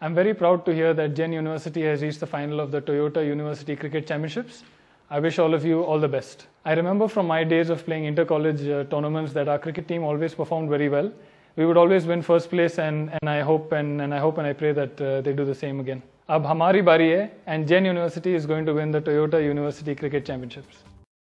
I'm very proud to hear that Gen University has reached the final of the Toyota University Cricket Championships. I wish all of you all the best. I remember from my days of playing inter-college uh, tournaments that our cricket team always performed very well. We would always win first place and, and I hope and, and I hope and I pray that uh, they do the same again. Ab hamari bari hai and Gen University is going to win the Toyota University Cricket Championships.